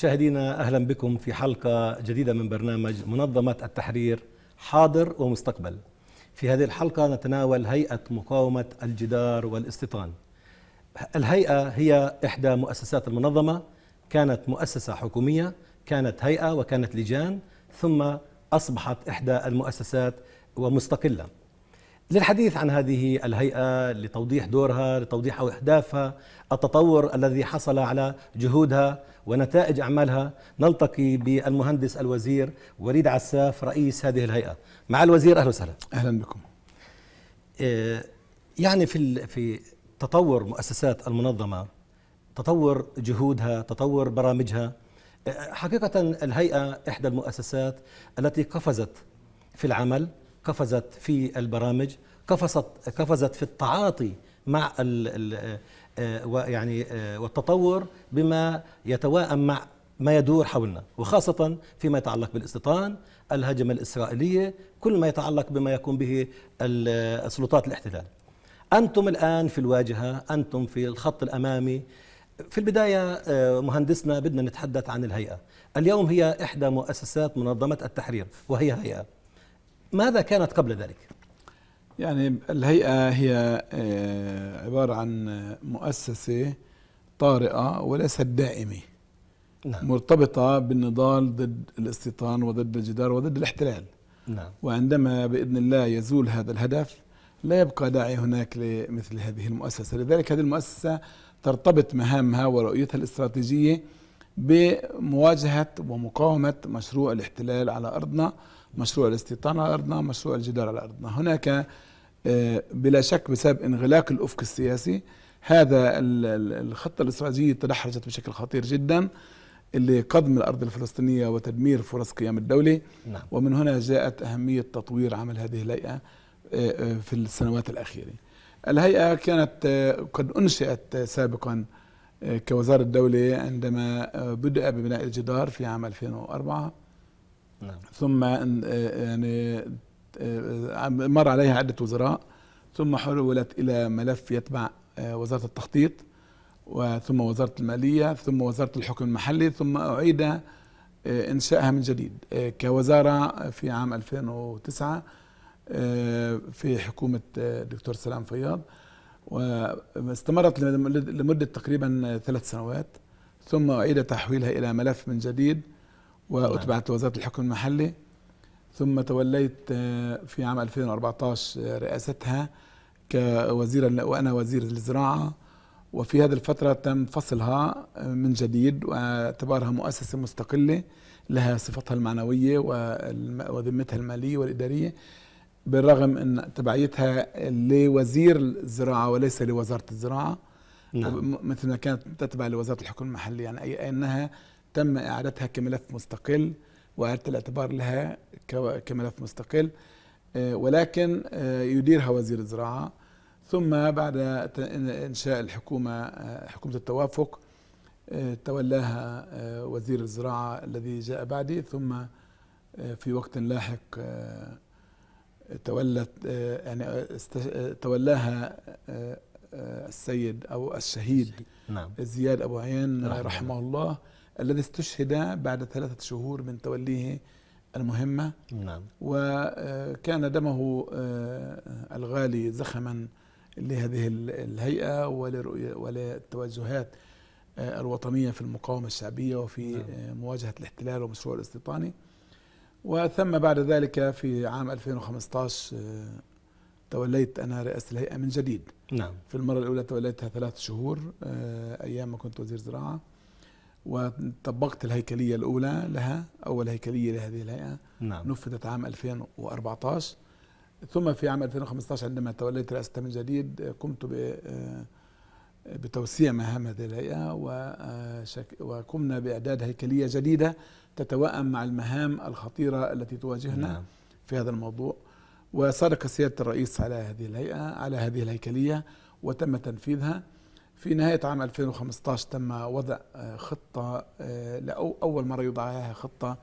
مشاهدينا اهلا بكم في حلقه جديده من برنامج منظمه التحرير حاضر ومستقبل. في هذه الحلقه نتناول هيئه مقاومه الجدار والاستيطان. الهيئه هي احدى مؤسسات المنظمه، كانت مؤسسه حكوميه، كانت هيئه وكانت لجان، ثم اصبحت احدى المؤسسات ومستقله. للحديث عن هذه الهيئة لتوضيح دورها لتوضيح أهدافها التطور الذي حصل على جهودها ونتائج أعمالها نلتقي بالمهندس الوزير وليد عساف رئيس هذه الهيئة مع الوزير أهلا وسهلا أهلا بكم آه، يعني في في تطور مؤسسات المنظمة تطور جهودها تطور برامجها آه، حقيقة الهيئة إحدى المؤسسات التي قفزت في العمل قفزت في البرامج قفزت قفزت في التعاطي مع ال آه، ويعني آه، والتطور بما يتواءم مع ما يدور حولنا وخاصة فيما يتعلق بالاستيطان الهجمة الإسرائيلية كل ما يتعلق بما يقوم به سلطات الاحتلال أنتم الآن في الواجهة أنتم في الخط الأمامي في البداية آه، مهندسنا بدنا نتحدث عن الهيئة اليوم هي إحدى مؤسسات منظمة التحرير وهي هيئة ماذا كانت قبل ذلك؟ يعني الهيئة هي آه، عبارة عن مؤسسة طارئة وليست دائمة نعم. مرتبطة بالنضال ضد الاستيطان وضد الجدار وضد الاحتلال نعم. وعندما بإذن الله يزول هذا الهدف لا يبقى داعي هناك لمثل هذه المؤسسة لذلك هذه المؤسسة ترتبط مهامها ورؤيتها الاستراتيجية بمواجهة ومقاومة مشروع الاحتلال على أرضنا مشروع الاستيطان على أرضنا مشروع الجدار على أرضنا هناك آه، بلا شك بسبب انغلاق الأفق السياسي هذا الخطة الاستراتيجية تدحرجت بشكل خطير جدا لقضم الأرض الفلسطينية وتدمير فرص قيام الدولة نعم. ومن هنا جاءت أهمية تطوير عمل هذه الهيئة آه، آه، في السنوات الأخيرة الهيئة كانت قد أنشئت سابقا كوزارة دولة عندما بدأ ببناء الجدار في عام 2004 نعم. ثم يعني آه، آه، مر عليها عدة وزراء ثم حولت إلى ملف يتبع آه، وزارة التخطيط ثم وزارة المالية ثم وزارة الحكم المحلي ثم أعيد إنشائها من جديد كوزارة في عام 2009 في حكومة الدكتور سلام فياض واستمرت لمدة تقريبا ثلاث سنوات ثم أعيد تحويلها إلى ملف من جديد واتبعت نعم. وزاره الحكم المحلي ثم توليت آه، في عام 2014 آه، رئاستها كوزيرا وانا وزير الزراعه وفي هذه الفترة تم فصلها آه، من جديد واعتبارها مؤسسة مستقلة لها صفتها المعنوية وذمتها المالية والإدارية بالرغم أن تبعيتها لوزير الزراعة وليس لوزارة الزراعة نعم. مثل ما كانت تتبع لوزارة الحكم المحلي يعني أي أنها تم إعادتها كملف مستقل وإعادة الاعتبار لها كملف مستقل آه، ولكن آه، يديرها وزير الزراعة ثم بعد إنشاء الحكومة آه، حكومة التوافق تولاها وزير الزراعة الذي جاء بعدي ثم في وقت لاحق تولت يعني تولاها السيد أو الشهيد نعم. زياد أبو عيان رحمه الله الذي استشهد بعد ثلاثة شهور من توليه المهمة نعم. وكان دمه آه، الغالي زخما لهذه الهيئة وللتوجهات آه، الوطنية في المقاومة الشعبية وفي نعم. آه، مواجهة الاحتلال ومشروع الاستيطاني وثم بعد ذلك في عام 2015 توليت أنا رئاسة الهيئة من جديد نعم. في المرة الأولى توليتها ثلاث شهور أيام ما كنت وزير زراعة وطبقت الهيكلية الأولى لها أول هيكلية لهذه الهيئة نعم. نفذت عام 2014 ثم في عام 2015 عندما توليت رئاسة من جديد قمت ب بتوسيع مهام هذه الهيئة وقمنا بإعداد هيكلية جديدة تتوائم مع المهام الخطيرة التي تواجهنا نعم. في هذا الموضوع وصادق سيادة الرئيس على هذه الهيئة على هذه الهيكلية وتم تنفيذها في نهاية عام 2015 تم وضع آه، خطة آه، لأول مرة يوضع عليها خطة آه،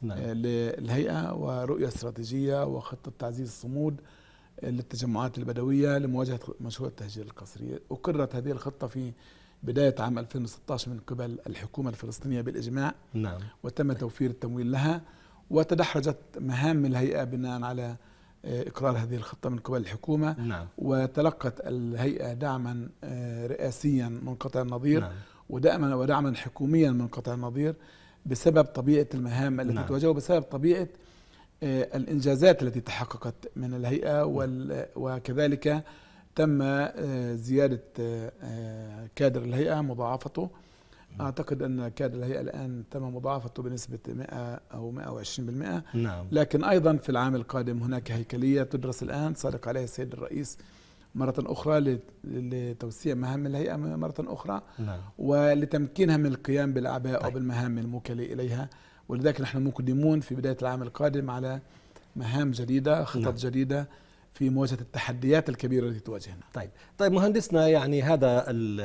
نعم. للهيئة ورؤية استراتيجية وخطة تعزيز الصمود للتجمعات البدوية لمواجهة مشروع التهجير القسري أقرت هذه الخطة في بداية عام 2016 من قبل الحكومة الفلسطينية بالإجماع نعم. وتم توفير التمويل لها وتدحرجت مهام الهيئة بناء على آه، إقرار هذه الخطة من قبل الحكومة نعم. وتلقت الهيئة دعما آه، رئاسيا منقطع النظير نعم. ودعما ودعما حكوميا منقطع النظير بسبب طبيعة المهام التي نعم. تواجهها وبسبب طبيعة آه، الإنجازات التي تحققت من الهيئة نعم. وال وكذلك تم زيادة كادر الهيئة مضاعفته اعتقد ان كاد الهيئه الان تم مضاعفته بنسبه 100 او 120% نعم لكن ايضا في العام القادم هناك هيكليه تدرس الان صادق عليها السيد الرئيس مرة أخرى لتوسيع مهام الهيئة مرة أخرى نعم. ولتمكينها من القيام بالأعباء طيب. بالمهام الموكلة إليها ولذلك نحن مقدمون في بداية العام القادم على مهام جديدة خطط نعم. جديدة في مواجهه التحديات الكبيره التي تواجهنا. طيب، طيب مهندسنا يعني هذا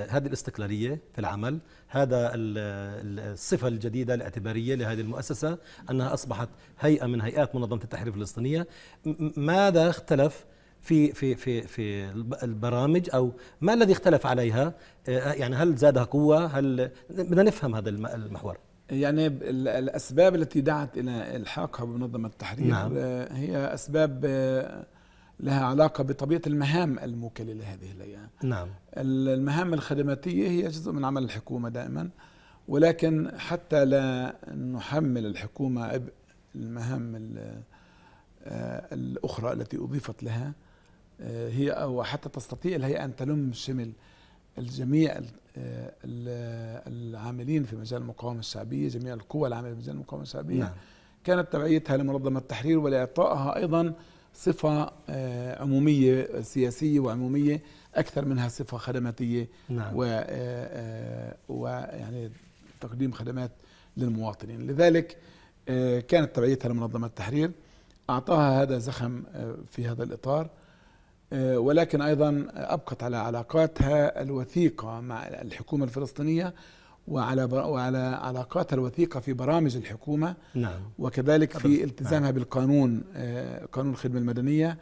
هذه الاستقلاليه في العمل، هذا الصفه الجديده الاعتباريه لهذه المؤسسه انها اصبحت هيئه من هيئات منظمه التحرير الفلسطينيه، ماذا اختلف في في في في البرامج او ما الذي اختلف عليها؟ آه، يعني هل زادها قوه؟ هل بدنا نفهم هذا المحور. يعني الاسباب التي دعت الى الحاقها بمنظمه التحرير نعم. آه، هي اسباب آه، لها علاقة بطبيعة المهام الموكلة لهذه الأيام نعم المهام الخدماتية هي جزء من عمل الحكومة دائما ولكن حتى لا نحمل الحكومة عبء المهام آه، الأخرى التي أضيفت لها آه، هي أو حتى تستطيع الهيئة أن تلم شمل الجميع آه، العاملين في مجال المقاومة الشعبية جميع القوى العاملة في مجال المقاومة الشعبية نعم. كانت تبعيتها لمنظمة التحرير ولإعطائها أيضا صفة آه، عمومية سياسية وعمومية أكثر منها صفة خدماتية نعم. و آه، آه، ويعني تقديم خدمات للمواطنين لذلك كانت تبعيتها لمنظمة التحرير أعطاها هذا زخم في هذا الإطار ولكن أيضا أبقت على علاقاتها الوثيقة مع الحكومة الفلسطينية وعلى وعلى علاقاتها الوثيقه في برامج الحكومه نعم وكذلك في التزامها نعم. بالقانون آه، قانون الخدمه المدنيه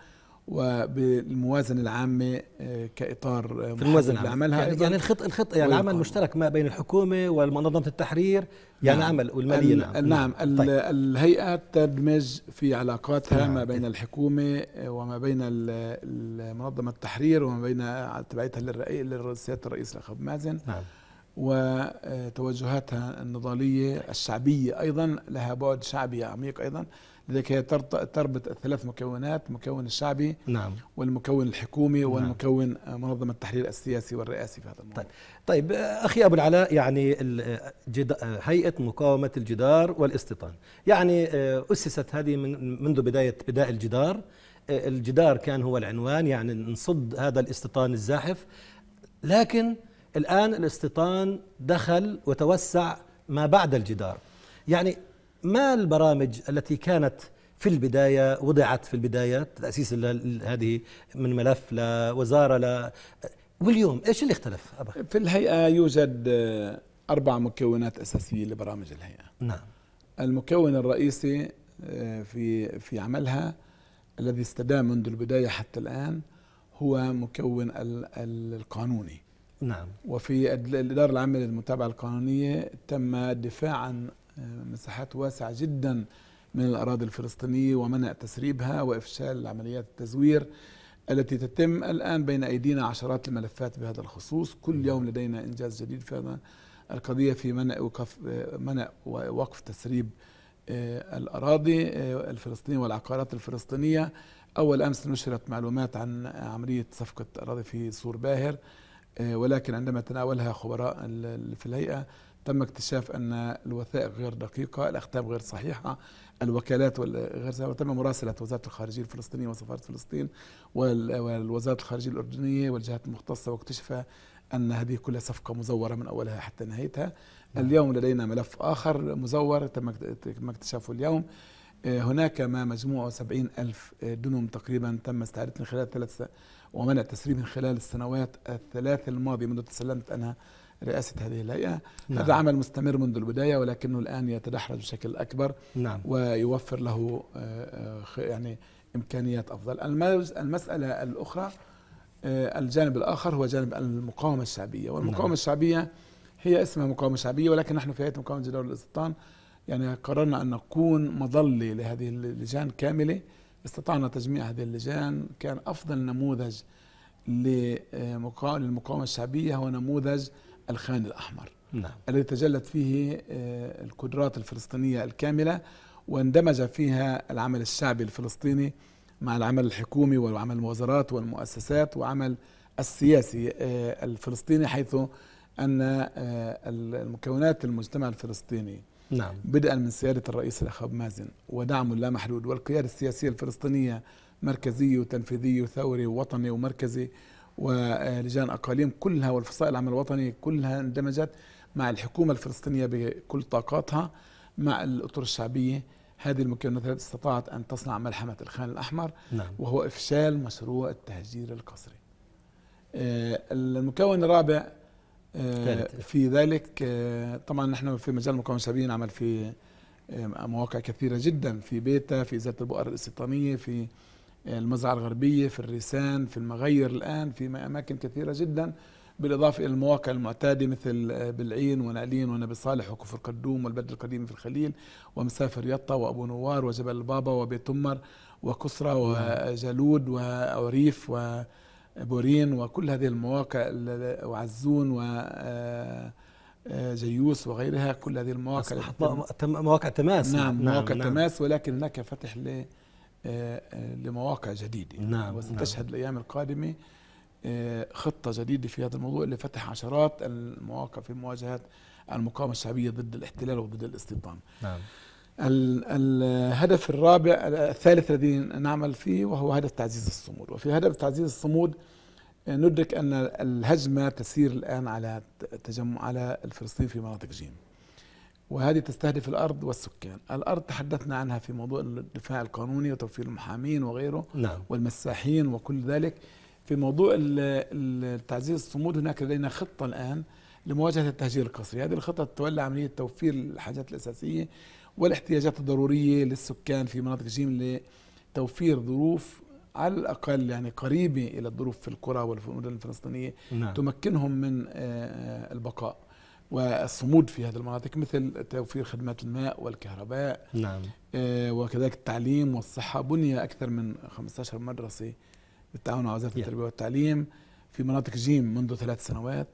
وبالموازنه العامه آه، كاطار آه، في الموازنه لعملها يعني, يعني الخط الخط يعني العمل المشترك ما بين الحكومه ومنظمه التحرير يعني نعم عمل والماليه نعم. نعم نعم, نعم طيب. الهيئه تدمج في علاقاتها نعم. ما بين الحكومه وما بين منظمه التحرير وما بين تبعيتها للرئيس للسياده الرئيس رغب مازن نعم وتوجهاتها النضالية الشعبية أيضا لها بعد شعبي عميق أيضا لذلك هي تربط الثلاث مكونات المكون الشعبي نعم. والمكون الحكومي نعم. والمكون منظمة التحرير السياسي والرئاسي في هذا الموضوع طيب, طيب أخي أبو العلاء يعني هيئة مقاومة الجدار والاستيطان يعني آه، أسست هذه من منذ بداية بداء الجدار آه، الجدار كان هو العنوان يعني نصد هذا الاستيطان الزاحف لكن الآن الاستيطان دخل وتوسع ما بعد الجدار يعني ما البرامج التي كانت في البداية وضعت في البداية تأسيس هذه من ملف لوزارة ل... واليوم إيش اللي اختلف أبا؟ في الهيئة يوجد آه، أربع مكونات أساسية لبرامج الهيئة نعم المكون الرئيسي آه، في في عملها الذي استدام منذ البداية حتى الآن هو مكون القانوني نعم وفي الإدارة العامة للمتابعة القانونية تم دفاع عن آه، مساحات واسعة جدا من الأراضي الفلسطينية ومنع تسريبها وإفشال عمليات التزوير التي تتم الآن بين أيدينا عشرات الملفات بهذا الخصوص كل يوم لدينا إنجاز جديد في هذا القضية في منع وقف, آه، منع ووقف تسريب آه، الأراضي الفلسطينية والعقارات الفلسطينية أول أمس نشرت معلومات عن عملية صفقة أراضي في سور باهر آه، ولكن عندما تناولها خبراء في الهيئة تم اكتشاف أن الوثائق غير دقيقة الأختام غير صحيحة الوكالات غير صحيحة وتم مراسلة وزارة الخارجية الفلسطينية وسفارة فلسطين والوزارة الخارجية الأردنية والجهات المختصة واكتشف أن هذه كلها صفقة مزورة من أولها حتى نهايتها نعم. اليوم لدينا ملف آخر مزور تم اكتشافه اليوم آه، هناك ما مجموعه 70 ألف آه، دونم تقريبا تم استعادتهم خلال ثلاث ومنع التسريب من خلال السنوات الثلاث الماضية منذ تسلمت أنا رئاسة هذه الهيئة نعم. هذا عمل مستمر منذ البداية ولكنه الآن يتدحرج بشكل أكبر نعم. ويوفر له آه، آه، يعني إمكانيات أفضل المسألة الأخرى آه، الجانب الآخر هو جانب المقاومة الشعبية والمقاومة نعم. الشعبية هي اسمها مقاومة شعبية ولكن نحن في هيئة مقاومة جدار الاستيطان يعني قررنا أن نكون مظلة لهذه اللجان كاملة استطعنا تجميع هذه اللجان كان أفضل نموذج للمقاومة الشعبية هو نموذج الخان الأحمر نعم. الذي تجلت فيه آه، القدرات الفلسطينية الكاملة واندمج فيها العمل الشعبي الفلسطيني مع العمل الحكومي وعمل الوزارات والمؤسسات وعمل السياسي آه، الفلسطيني حيث أن آه، المكونات المجتمع الفلسطيني نعم بدءا من سيادة الرئيس الأخ مازن ودعمه اللامحدود والقيادة السياسية الفلسطينية مركزية وتنفيذية وثوري ووطني ومركزي ولجان أقاليم كلها والفصائل العمل الوطني كلها اندمجت مع الحكومة الفلسطينية بكل طاقاتها مع الأطر الشعبية هذه المكونات استطاعت أن تصنع ملحمة الخان الأحمر نعم. وهو إفشال مشروع التهجير القسري آه، المكون الرابع آه، في ذلك آه، طبعا نحن في مجال المقاومه الشعبيه نعمل في آه، مواقع كثيره جدا في بيتا في ازاله البؤر الاستيطانيه في المزرعه الغربيه في الريسان في المغير الان في اماكن كثيره جدا بالاضافه الى المواقع المعتاده مثل بالعين ونعلين ونبي صالح وكفر قدوم والبدر القديم في الخليل ومسافر يطا وابو نوار وجبل البابا وبيت تمر وكسرى نعم. وجلود وعريف و بورين وكل هذه المواقع وعزون و آه، آه، جيوس وغيرها كل هذه المواقع مواقع تماس نعم, نعم مواقع نعم تماس ولكن هناك فتح آه، لمواقع جديدة نعم, نعم. وستشهد نعم الأيام القادمة خطة جديدة في هذا الموضوع اللي فتح عشرات المواقع في مواجهة المقاومة الشعبية ضد الاحتلال وضد الاستيطان نعم الهدف الرابع الثالث الذي نعمل فيه وهو هدف تعزيز الصمود وفي هدف تعزيز الصمود ندرك أن الهجمة تسير الآن على تجمع على الفلسطينيين في مناطق جيم وهذه تستهدف الأرض والسكان الأرض تحدثنا عنها في موضوع الدفاع القانوني وتوفير المحامين وغيره نعم. والمساحين وكل ذلك في موضوع تعزيز الصمود هناك لدينا خطة الآن لمواجهة التهجير القسري هذه الخطة تتولى عملية توفير الحاجات الأساسية والاحتياجات الضرورية للسكان في مناطق جيم لتوفير ظروف على الأقل يعني قريبة إلى الظروف في القرى والمدن الفلسطينية نعم. تمكنهم من آه، البقاء والصمود في هذه المناطق مثل توفير خدمات الماء والكهرباء نعم. آه، وكذلك التعليم والصحة بني أكثر من 15 مدرسة بالتعاون مع وزارة التربية والتعليم في مناطق جيم منذ ثلاث سنوات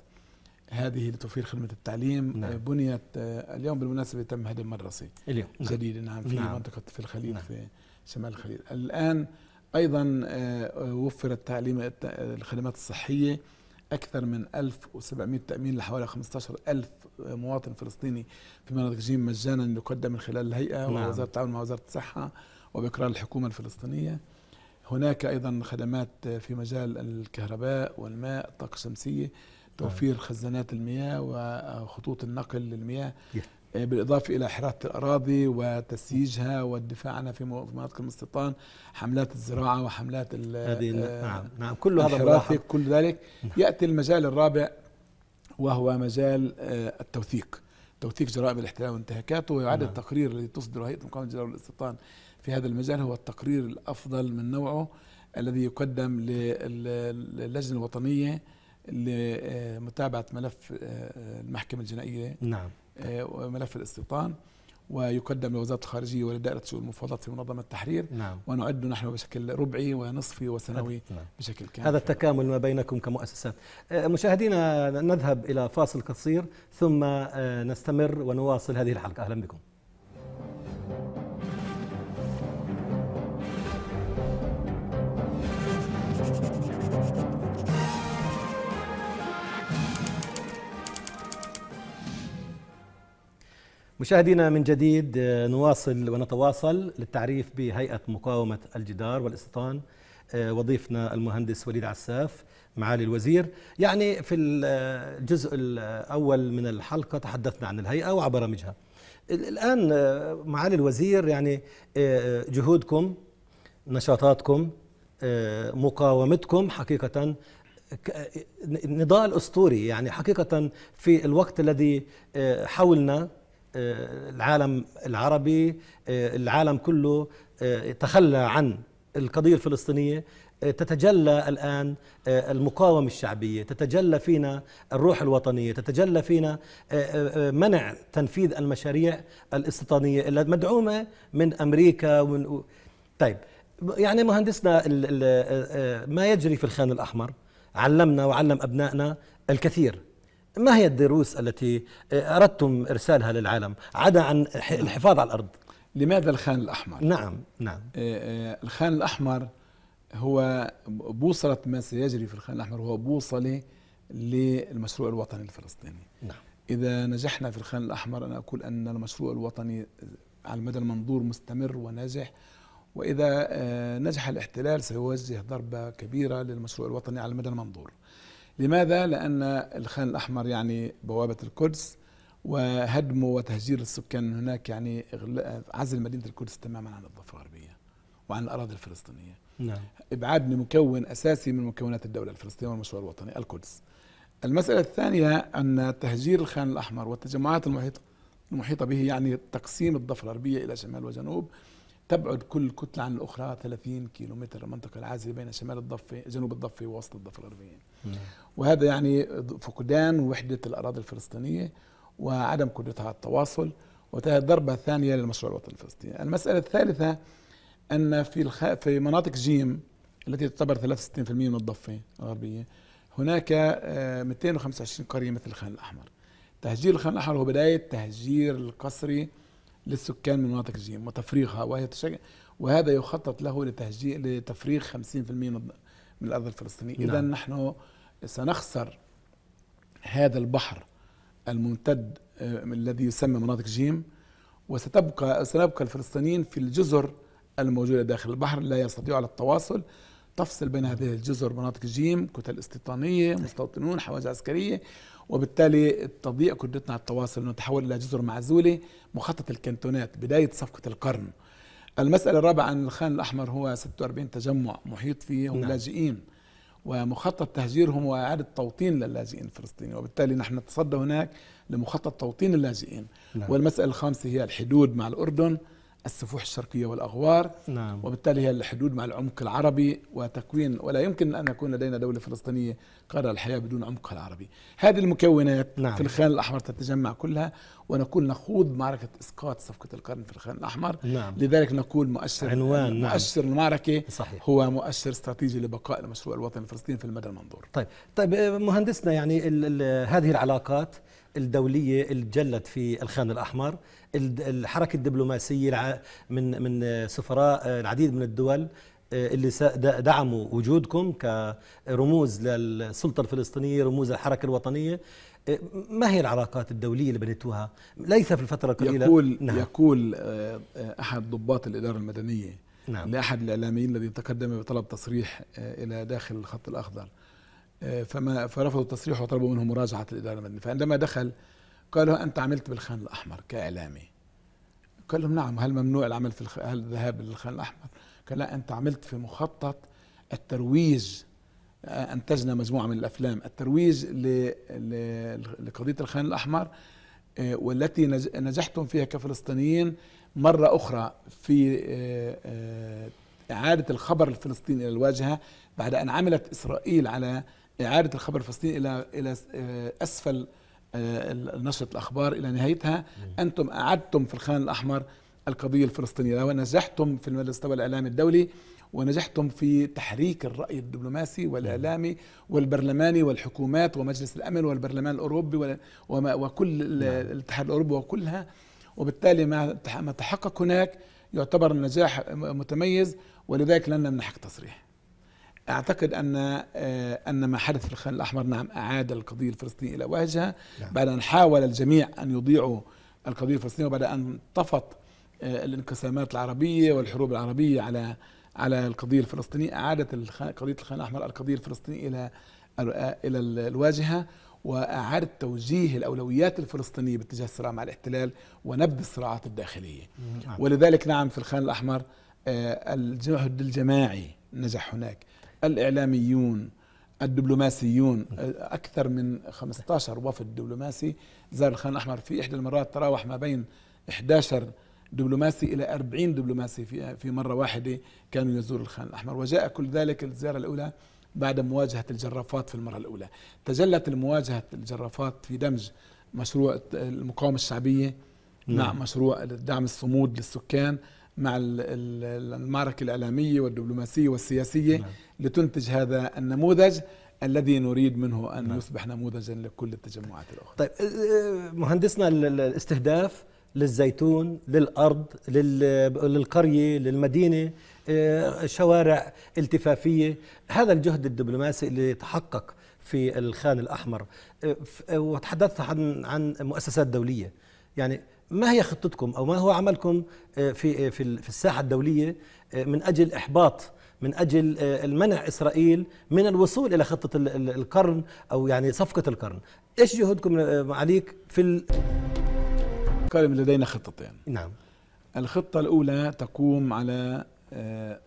هذه لتوفير خدمة التعليم آه، نعم. بنيت آه، اليوم بالمناسبة تم هدم مدرسة اليوم نعم. جديدة نعم في نعم. منطقة في الخليل نعم. في شمال الخليل الآن أيضا آه، وفر التعليم الخدمات الصحية أكثر من 1700 تأمين لحوالي 15000 مواطن فلسطيني في مناطق جيم مجانا يقدم من خلال الهيئة نعم. ووزارة التعاون مع وزارة الصحة وبإقرار الحكومة الفلسطينية هناك أيضا خدمات في مجال الكهرباء والماء الطاقة الشمسية توفير خزانات المياه وخطوط النقل للمياه آه، بالإضافة إلى حراسة الأراضي وتسييجها والدفاع عنها في مناطق المستيطان حملات الزراعة وحملات هذه آه، نعم نعم كل هذا كل ذلك نعم. يأتي المجال الرابع وهو مجال آه، التوثيق توثيق جرائم الاحتلال وانتهاكاته ويعد نعم. التقرير الذي تصدره هيئة مقاومة الجرائم والاستيطان في هذا المجال هو التقرير الأفضل من نوعه الذي يقدم للجنة الوطنية لمتابعه آه، ملف آه، آه، المحكمه الجنائيه نعم وملف الاستيطان ويقدم لوزاره الخارجيه ولدائره شؤون المفاوضات في منظمه التحرير نعم. ونعد نحن بشكل ربعي ونصفي وسنوي نعم. بشكل كامل هذا التكامل ما بينكم كمؤسسات مشاهدينا نذهب الى فاصل قصير ثم نستمر ونواصل هذه الحلقه اهلا بكم مشاهدينا من جديد آه، نواصل ونتواصل للتعريف بهيئة مقاومة الجدار والاستيطان آه، وظيفنا المهندس وليد عساف معالي الوزير يعني في آه، الجزء الأول من الحلقة تحدثنا عن الهيئة وعبرامجها الآن معالي الوزير يعني جهودكم نشاطاتكم مقاومتكم حقيقة نضال أسطوري يعني حقيقة في الوقت الذي حولنا آه، العالم العربي آه، العالم كله آه، تخلى عن القضية الفلسطينية تتجلى الآن المقاومة الشعبية تتجلى فينا الروح الوطنية تتجلى فينا منع تنفيذ المشاريع الاستيطانية المدعومة من أمريكا ومن طيب يعني مهندسنا ما يجري في الخان الأحمر علمنا وعلم أبنائنا الكثير ما هي الدروس التي آه، أردتم إرسالها للعالم عدا عن نعم. الحفاظ على الأرض لماذا الخان الأحمر؟ نعم نعم آه، آه، الخان الأحمر هو بوصلة ما سيجري في الخان الأحمر هو بوصلة للمشروع الوطني الفلسطيني نعم. إذا نجحنا في الخان الأحمر أنا أقول أن المشروع الوطني على المدى المنظور مستمر وناجح وإذا نجح الاحتلال سيوجه ضربة كبيرة للمشروع الوطني على المدى المنظور لماذا؟ لأن الخان الأحمر يعني بوابة القدس وهدمه وتهجير السكان من هناك يعني عزل مدينة القدس تماما عن الضفة الغربية وعن الأراضي الفلسطينية نعم. إبعاد لمكون أساسي من مكونات الدولة الفلسطينية والمشروع الوطني القدس المسألة الثانية أن تهجير الخان الأحمر والتجمعات المحيطة المحيطة به يعني تقسيم الضفة الغربية إلى شمال وجنوب تبعد كل كتلة عن الأخرى 30 متر المنطقة العازلة بين شمال الضفة جنوب الضفة ووسط الضفة الغربية وهذا يعني فقدان وحدة الأراضي الفلسطينية وعدم قدرتها على التواصل وتهي الضربة الثانية للمشروع الوطني الفلسطيني المسألة الثالثة أن في الخ... في مناطق جيم التي تعتبر 63% من الضفة الغربية هناك 225 آه، قرية مثل الخان الأحمر تهجير الخان الأحمر هو بداية تهجير القسري للسكان من مناطق جيم وتفريغها وهي تشجع وهذا يخطط له لتهجير لتفريغ 50% من الارض الفلسطينيه نعم. اذا نحن سنخسر هذا البحر الممتد آه، الذي يسمى مناطق جيم وستبقى سنبقى الفلسطينيين في الجزر الموجوده داخل البحر لا يستطيعوا على التواصل تفصل بين هذه الجزر مناطق جيم كتل استيطانية مستوطنون حواجز عسكرية وبالتالي تضيع قدرتنا على التواصل نتحول إلى جزر معزولة مخطط الكنتونات بداية صفقة القرن المسألة الرابعة عن الخان الأحمر هو 46 تجمع محيط فيه هم نعم. لاجئين ومخطط تهجيرهم وإعادة توطين للاجئين الفلسطينيين وبالتالي نحن نتصدى هناك لمخطط توطين اللاجئين نعم. والمسألة الخامسة هي الحدود مع الأردن السفوح الشرقية والأغوار نعم. وبالتالي هي الحدود مع العمق العربي وتكوين ولا يمكن أن يكون لدينا دولة فلسطينية قادرة على الحياة بدون عمقها العربي هذه المكونات نعم. في الخان الأحمر تتجمع كلها ونكون نخوض معركة إسقاط صفقة القرن في الخان الأحمر نعم. لذلك نقول مؤشر عنوان نعم. مؤشر المعركة صحيح. هو مؤشر استراتيجي لبقاء المشروع الوطني الفلسطيني في المدى المنظور طيب طيب آه، مهندسنا يعني هذه العلاقات الدوليه اللي تجلت في الخان الاحمر الحركه الدبلوماسيه من من سفراء آه، العديد من الدول آه، اللي دعموا وجودكم كرموز للسلطه الفلسطينيه رموز الحركه الوطنيه آه، ما هي العلاقات الدولية اللي بنيتوها ليس في الفترة القليلة يقول, نعم. يقول أحد ضباط الإدارة المدنية نعم. لأحد الإعلاميين الذي تقدم بطلب تصريح إلى داخل الخط الأخضر فما فرفضوا التصريح وطلبوا منه مراجعه الاداره المدنيه فعندما دخل قال له انت عملت بالخان الاحمر كاعلامي قال لهم نعم هل ممنوع العمل في هل الذهاب للخان الاحمر قال لا انت عملت في مخطط الترويج آه، انتجنا مجموعه من الافلام الترويج ل... لقضيه الخان الاحمر آه، والتي نجحتم فيها كفلسطينيين مره اخرى في آه، اعاده الخبر الفلسطيني الى الواجهه بعد ان عملت اسرائيل على إعادة الخبر الفلسطيني إلى إلى آه، أسفل آه، نشرة الأخبار إلى نهايتها أنتم أعدتم في الخان الأحمر القضية الفلسطينية ونجحتم في المستوى الإعلامي الدولي ونجحتم في تحريك الرأي الدبلوماسي والإعلامي والبرلماني والحكومات ومجلس الأمن والبرلمان الأوروبي وكل نعم. الاتحاد الأوروبي وكلها وبالتالي ما تحقق هناك يعتبر نجاح متميز ولذلك لن نمنحك تصريح اعتقد ان آه، ان ما حدث في الخان الاحمر نعم اعاد القضيه الفلسطينيه الى وجهها نعم. بعد ان حاول الجميع ان يضيعوا القضيه الفلسطينيه وبعد ان طفت آه، الانقسامات العربيه والحروب العربيه على على القضيه الفلسطينيه اعادت قضيه الخان الاحمر القضيه الفلسطينيه الى الى الواجهه واعادت توجيه الاولويات الفلسطينيه باتجاه الصراع مع الاحتلال ونبذ الصراعات الداخليه نعم. ولذلك نعم في الخان الاحمر آه، الجهد الجماعي نجح هناك الإعلاميون الدبلوماسيون أكثر من 15 وفد دبلوماسي زار الخان الأحمر في إحدى المرات تراوح ما بين 11 دبلوماسي إلى 40 دبلوماسي في في مرة واحدة كانوا يزور الخان الأحمر وجاء كل ذلك الزيارة الأولى بعد مواجهة الجرافات في المرة الأولى تجلت المواجهة الجرافات في دمج مشروع المقاومة الشعبية مع نعم. مشروع دعم الصمود للسكان مع المعركة الإعلامية والدبلوماسية والسياسية نعم. لتنتج هذا النموذج الذي نريد منه أن نعم. يصبح نموذجا لكل التجمعات الأخرى طيب آه، آه، مهندسنا الاستهداف للزيتون للأرض للقرية للمدينة آه، شوارع التفافية هذا الجهد الدبلوماسي اللي تحقق في الخان الأحمر وتحدثت عن عن مؤسسات دولية يعني ما هي خطتكم او ما هو عملكم آه، في آه، في في الساحه الدوليه آه، من اجل احباط من اجل المنع اسرائيل من الوصول الى خطه القرن او يعني صفقه القرن ايش جهودكم عليك في ال... لدينا خطتين نعم الخطه الاولى تقوم على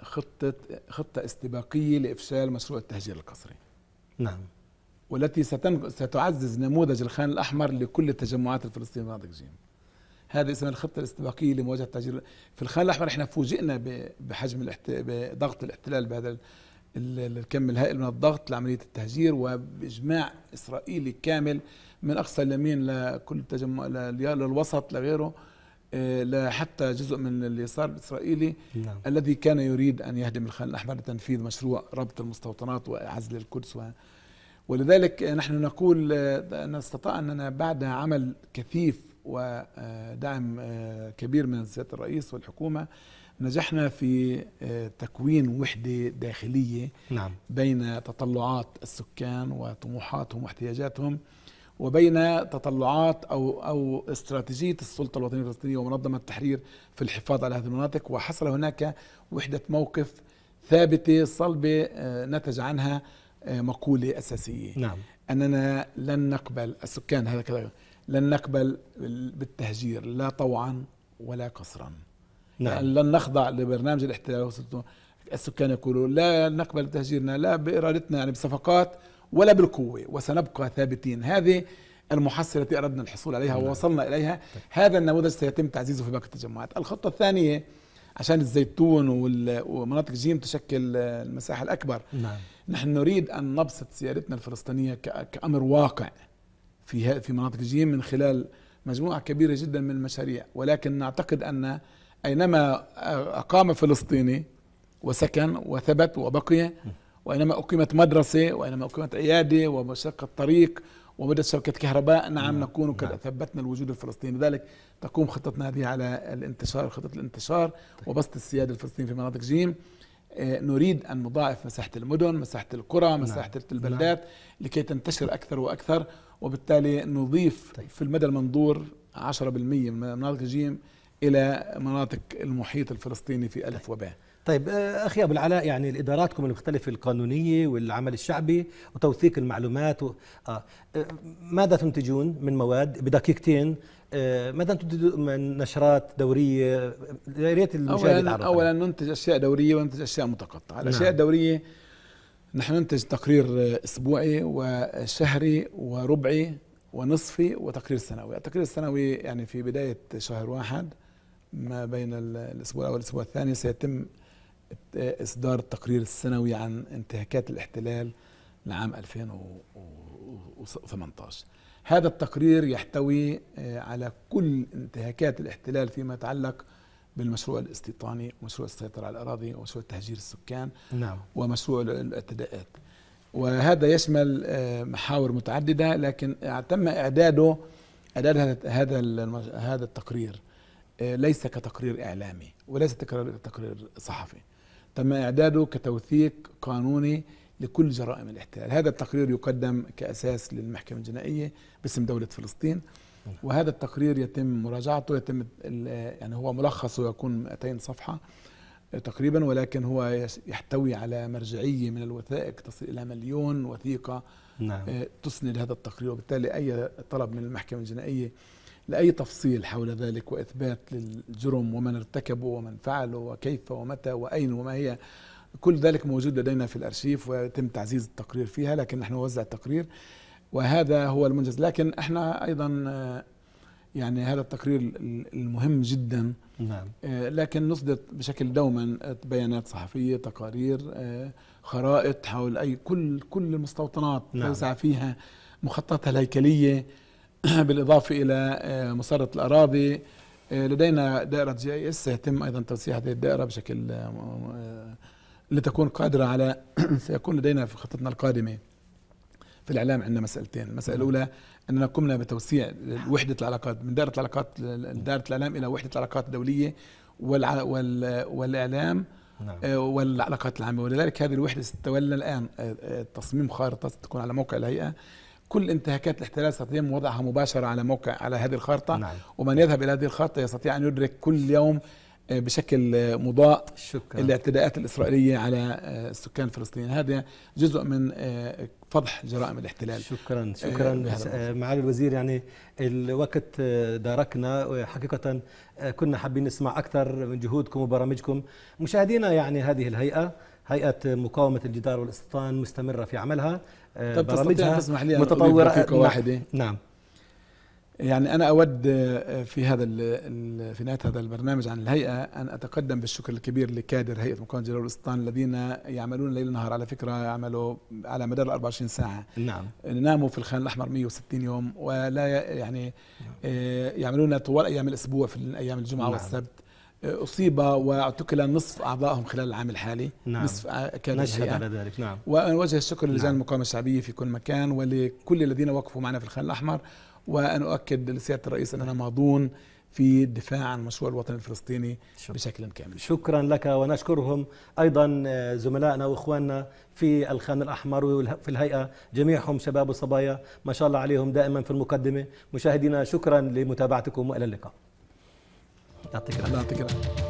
خطه خطه استباقيه لافشال مشروع التهجير القسري نعم والتي ستعزز نموذج الخان الاحمر لكل التجمعات الفلسطينيه مناطق جيم هذا اسمها الخطه الاستباقيه لمواجهه التهجير في الخان الاحمر احنا فوجئنا بحجم الاحت... بضغط الاحتلال بهذا الكم الهائل من الضغط لعمليه التهجير وباجماع اسرائيلي كامل من اقصى اليمين لكل التجمع للوسط لغيره آه، حتى جزء من اليسار الاسرائيلي نعم. الذي كان يريد ان يهدم الخان الاحمر لتنفيذ مشروع ربط المستوطنات وعزل القدس و... ولذلك نحن نقول ان آه، استطاع اننا بعد عمل كثيف ودعم آه، كبير من سياده الرئيس والحكومه نجحنا في آه، تكوين وحده داخليه نعم. بين تطلعات السكان وطموحاتهم واحتياجاتهم وبين تطلعات او او استراتيجيه السلطه الوطنيه الفلسطينيه ومنظمه التحرير في الحفاظ على هذه المناطق وحصل هناك وحده موقف ثابته صلبه آه، نتج عنها مقوله اساسيه نعم اننا لن نقبل السكان هذا كذا لن نقبل بالتهجير لا طوعا ولا قصرا نعم. يعني لن نخضع لبرنامج الاحتلال السكان يقولوا لا نقبل تهجيرنا لا بإرادتنا يعني بصفقات ولا بالقوة وسنبقى ثابتين هذه المحصلة التي أردنا الحصول عليها نعم. ووصلنا إليها طيب. هذا النموذج سيتم تعزيزه في باقي التجمعات الخطة الثانية عشان الزيتون ومناطق جيم تشكل المساحة الأكبر نعم. نحن نريد أن نبسط سيادتنا الفلسطينية كأمر واقع في في مناطق جيم من خلال مجموعه كبيره جدا من المشاريع ولكن نعتقد ان اينما اقام فلسطيني وسكن وثبت وبقي واينما اقيمت مدرسه واينما اقيمت عياده ومشقه طريق ومدة شبكة كهرباء نعم, نعم، نكون قد أثبتنا نعم. الوجود الفلسطيني لذلك تقوم خطتنا هذه على الانتشار خطة الانتشار طيب. وبسط السيادة الفلسطينيه في مناطق جيم آه، نريد أن نضاعف مساحة المدن مساحة القرى نعم. مساحة البلدات لكي تنتشر أكثر وأكثر وبالتالي نضيف طيب. في المدى المنظور 10% من مناطق الجيم الى مناطق المحيط الفلسطيني في الف طيب. وباء طيب آه، اخي ابو العلاء يعني الاداراتكم المختلفه القانونيه والعمل الشعبي وتوثيق المعلومات و... آه،, آه. ماذا تنتجون من مواد بدقيقتين آه. ماذا تنتجون من نشرات دوريه يا ريت المشاهد اولا اولا ننتج اشياء دوريه وننتج اشياء متقطعه الاشياء نعم. الدوريه نحن ننتج تقرير اسبوعي وشهري وربعي ونصفي وتقرير سنوي التقرير السنوي يعني في بداية شهر واحد ما بين الأسبوع الأول والأسبوع الثاني سيتم إصدار التقرير السنوي عن انتهاكات الاحتلال لعام 2018 هذا التقرير يحتوي على كل انتهاكات الاحتلال فيما يتعلق بالمشروع الاستيطاني ومشروع السيطرة على الأراضي ومشروع تهجير السكان نعم. ومشروع الاعتداءات وهذا يشمل آه، محاور متعددة لكن تم إعداده إعداد هذا هذا التقرير آه، ليس كتقرير إعلامي وليس كتقرير صحفي تم إعداده كتوثيق قانوني لكل جرائم الاحتلال هذا التقرير يقدم كأساس للمحكمة الجنائية باسم دولة فلسطين وهذا التقرير يتم مراجعته يتم يعني هو ملخص ويكون 200 صفحه تقريبا ولكن هو يحتوي على مرجعيه من الوثائق تصل الى مليون وثيقه نعم. آه، تسند هذا التقرير وبالتالي اي طلب من المحكمه الجنائيه لاي تفصيل حول ذلك واثبات للجرم ومن ارتكبه ومن فعله وكيف ومتى واين وما هي كل ذلك موجود لدينا في الارشيف ويتم تعزيز التقرير فيها لكن نحن نوزع التقرير وهذا هو المنجز لكن احنا ايضا آه، يعني هذا التقرير المهم جدا نعم. آه، لكن نصدر بشكل دوما بيانات صحفيه تقارير آه، خرائط حول اي كل كل المستوطنات نعم. توسع فيها مخططها الهيكليه بالاضافه الى مساره الاراضي لدينا دائره جي اي اس سيتم ايضا توسيع هذه الدائره بشكل لتكون قادره على سيكون لدينا في خطتنا القادمه في الاعلام عندنا مسالتين المساله نعم. الاولى اننا قمنا بتوسيع وحده العلاقات من دائره العلاقات نعم. دائره الاعلام الى وحده العلاقات الدوليه والع... وال... والاعلام نعم. آه، والعلاقات العامه ولذلك هذه الوحده ستتولى الان آه، آه، تصميم خارطه ستكون على موقع الهيئه كل انتهاكات الاحتلال سيتم وضعها مباشره على موقع على هذه الخارطه نعم. ومن يذهب الى هذه الخارطه يستطيع ان يدرك كل يوم آه، بشكل مضاء شكرا. الاعتداءات الإسرائيلية على آه، السكان الفلسطينيين هذا جزء من آه، فضح جرائم الاحتلال شكرا شكرا معالي الوزير يعني الوقت داركنا حقيقة كنا حابين نسمع أكثر من جهودكم وبرامجكم مشاهدينا يعني هذه الهيئة هيئة مقاومة الجدار والاستيطان مستمرة في عملها طب برامجها تسمح لي متطورة نعم. واحدة نعم يعني أنا أود آه، في هذا في نهاية هذا البرنامج عن الهيئة أن أتقدم بالشكر الكبير لكادر هيئة مقاومة جلال الأوسطان الذين يعملون ليل نهار على فكرة يعملوا على مدار 24 ساعة نعم ناموا في الخان الأحمر 160 يوم ولا يعني نعم. آه، يعملون طوال أيام الأسبوع في أيام الجمعة نعم. والسبت أصيب واعتقل نصف أعضائهم خلال العام الحالي نعم. نصف نشهد على ذلك نعم وجه الشكر للجان نعم. المقاومة الشعبية في كل مكان ولكل الذين وقفوا معنا في الخان الأحمر وأن أؤكد لسيادة الرئيس أننا ماضون في الدفاع عن المشروع الوطني الفلسطيني شكرا. بشكل كامل شكرا لك ونشكرهم أيضا آه، زملائنا وإخواننا في الخان الأحمر وفي الهيئة جميعهم شباب وصبايا ما شاء الله عليهم دائما في المقدمة مشاهدينا شكرا لمتابعتكم وإلى اللقاء やってください。